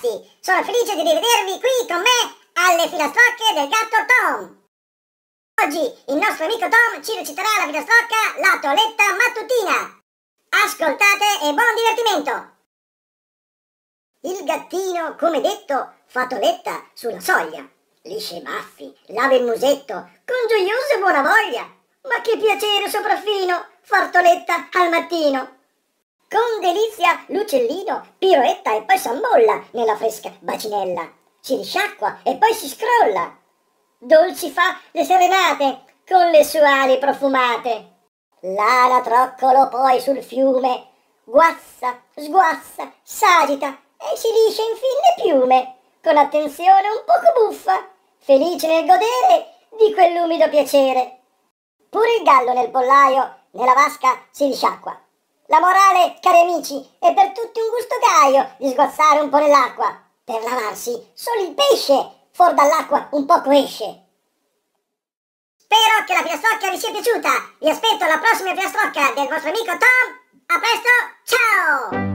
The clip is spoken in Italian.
ragazzi, sono felice di rivedervi qui con me alle filastrocche del gatto Tom. Oggi il nostro amico Tom ci reciterà la filastrocca la toletta mattutina. Ascoltate e buon divertimento! Il gattino, come detto, fa toletta sulla soglia. Lisce i baffi, lave il musetto, con gioiosa e buona voglia. Ma che piacere sopraffino, far toletta al mattino! Con delizia l'uccellino piroetta e poi s'ammolla nella fresca bacinella. Si risciacqua e poi si scrolla. Dolci fa le serenate con le sue ali profumate. L'anatroccolo poi sul fiume guazza, sguazza, s'agita e si liscia infine le piume, con attenzione un poco buffa, felice nel godere di quell'umido piacere. Pure il gallo nel pollaio, nella vasca si risciacqua la morale, cari amici, è per tutti un gusto gaio di sguazzare un po' nell'acqua. Per lavarsi, solo il pesce fuori dall'acqua un poco esce. Spero che la filastrocca vi sia piaciuta. Vi aspetto alla prossima filastrocca del vostro amico Tom. A presto, ciao!